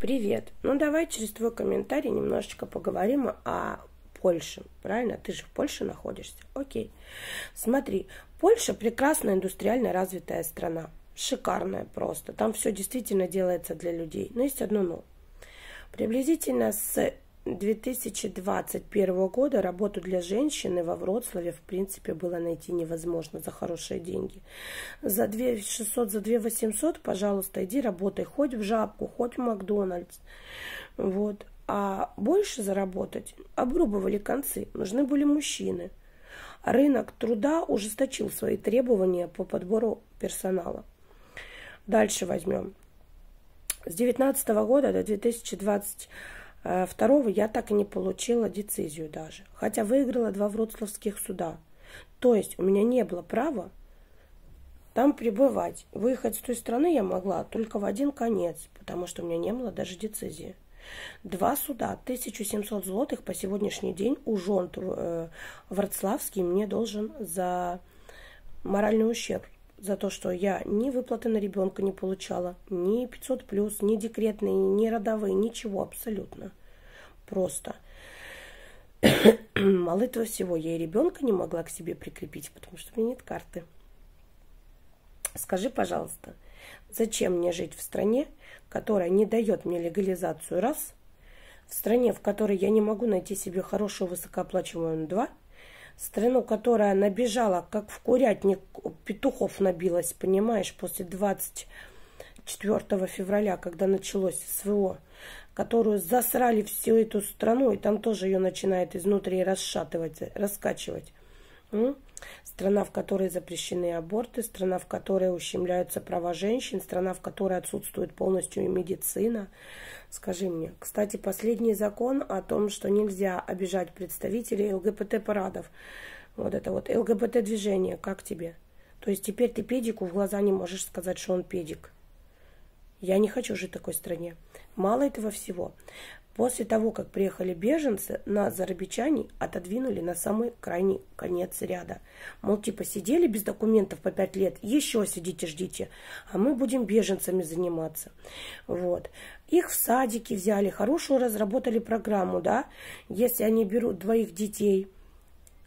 Привет. Ну, давай через твой комментарий немножечко поговорим о Польше. Правильно? Ты же в Польше находишься. Окей. Смотри, Польша прекрасная индустриально развитая страна. Шикарная просто. Там все действительно делается для людей. Но есть одно но. Приблизительно с 2021 года работу для женщины во Вроцлаве, в принципе, было найти невозможно за хорошие деньги. За 2600, за 2800, пожалуйста, иди работай хоть в Жабку, хоть в Макдональдс. Вот. А больше заработать обрубывали концы, нужны были мужчины. Рынок труда ужесточил свои требования по подбору персонала. Дальше возьмем. С 2019 года до 2020 Э, второго я так и не получила децизию даже, хотя выиграла два вроцлавских суда. То есть у меня не было права там пребывать. Выехать с той страны я могла только в один конец, потому что у меня не было даже децизии. Два суда, 1700 злотых по сегодняшний день ужон э, Вроцлавский мне должен за моральный ущерб за то, что я ни выплаты на ребенка не получала, ни 500 плюс, ни декретные, ни родовые, ничего абсолютно. Просто. Мало этого всего, я и ребенка не могла к себе прикрепить, потому что у меня нет карты. Скажи, пожалуйста, зачем мне жить в стране, которая не дает мне легализацию раз, в стране, в которой я не могу найти себе хорошую высокооплачиваемую два – страну, которая набежала, как в курятник петухов набилась, понимаешь, после 24 февраля, когда началось СВО, которую засрали всю эту страну, и там тоже ее начинает изнутри расшатывать, раскачивать. М? страна, в которой запрещены аборты, страна, в которой ущемляются права женщин, страна, в которой отсутствует полностью и медицина. Скажи мне, кстати, последний закон о том, что нельзя обижать представителей ЛГБТ-парадов, вот это вот ЛГБТ-движение, как тебе? То есть теперь ты педику в глаза не можешь сказать, что он педик. Я не хочу жить в такой стране. Мало этого всего. После того, как приехали беженцы, нас, зарабичане, отодвинули на самый крайний конец ряда. Мол, типа, сидели без документов по пять лет, еще сидите, ждите, а мы будем беженцами заниматься. Вот. Их в садики взяли, хорошую разработали программу, да, если они берут двоих детей,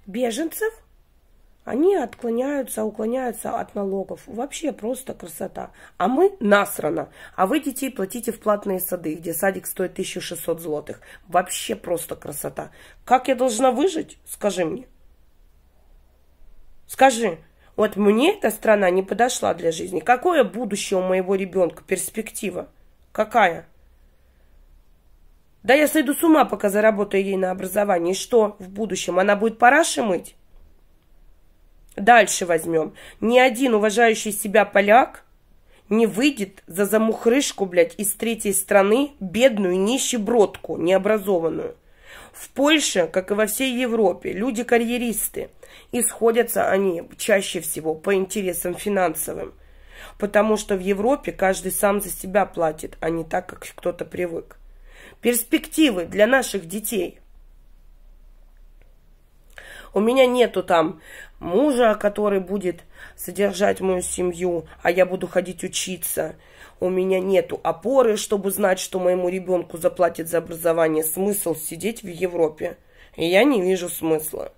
беженцев – они отклоняются, уклоняются от налогов. Вообще просто красота. А мы насрано. А вы детей платите в платные сады, где садик стоит 1600 злотых. Вообще просто красота. Как я должна выжить? Скажи мне. Скажи. Вот мне эта страна не подошла для жизни. Какое будущее у моего ребенка? Перспектива? Какая? Да я сойду с ума, пока заработаю ей на образование. И что в будущем? Она будет параши мыть? Дальше возьмем. Ни один уважающий себя поляк не выйдет за замухрышку, блядь, из третьей страны, бедную нищебродку, необразованную. В Польше, как и во всей Европе, люди-карьеристы. И сходятся они чаще всего по интересам финансовым. Потому что в Европе каждый сам за себя платит, а не так, как кто-то привык. Перспективы для наших детей. У меня нету там мужа, который будет содержать мою семью, а я буду ходить учиться. У меня нет опоры, чтобы знать, что моему ребенку заплатят за образование. Смысл сидеть в Европе. И я не вижу смысла.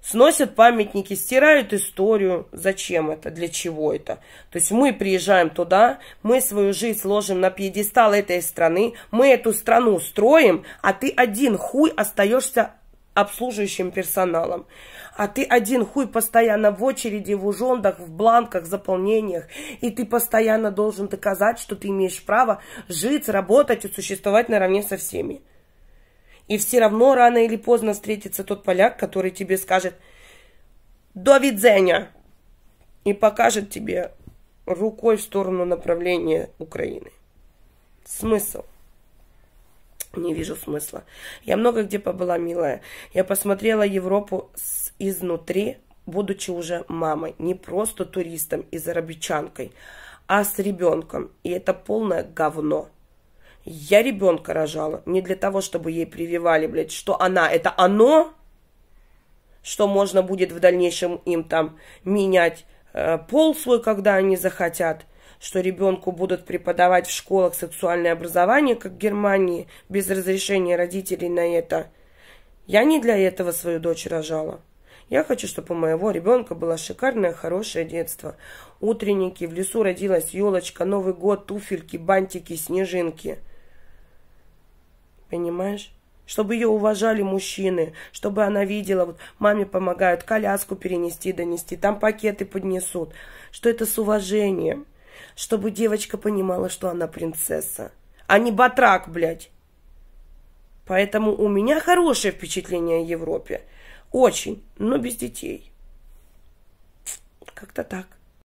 Сносят памятники, стирают историю. Зачем это? Для чего это? То есть мы приезжаем туда, мы свою жизнь сложим на пьедестал этой страны, мы эту страну строим, а ты один хуй остаешься обслуживающим персоналом. А ты один хуй постоянно в очереди, в ужондах, в бланках, заполнениях. И ты постоянно должен доказать, что ты имеешь право жить, работать и существовать наравне со всеми. И все равно рано или поздно встретится тот поляк, который тебе скажет «До видения!» и покажет тебе рукой в сторону направления Украины. Смысл? Не вижу смысла. Я много где побыла, милая. Я посмотрела Европу с... изнутри, будучи уже мамой, не просто туристом и зарабичанкой, а с ребенком. И это полное говно. Я ребенка рожала не для того, чтобы ей прививали, блядь, что она, это оно, что можно будет в дальнейшем им там менять э, пол свой, когда они захотят – что ребенку будут преподавать в школах сексуальное образование, как в Германии, без разрешения родителей на это. Я не для этого свою дочь рожала. Я хочу, чтобы у моего ребенка было шикарное, хорошее детство. Утренники, в лесу родилась елочка, Новый год, туфельки, бантики, снежинки. Понимаешь? Чтобы ее уважали мужчины, чтобы она видела, вот маме помогают коляску перенести, донести, там пакеты поднесут, что это с уважением чтобы девочка понимала, что она принцесса, а не батрак, блядь. Поэтому у меня хорошее впечатление о Европе. Очень, но без детей. Как-то так.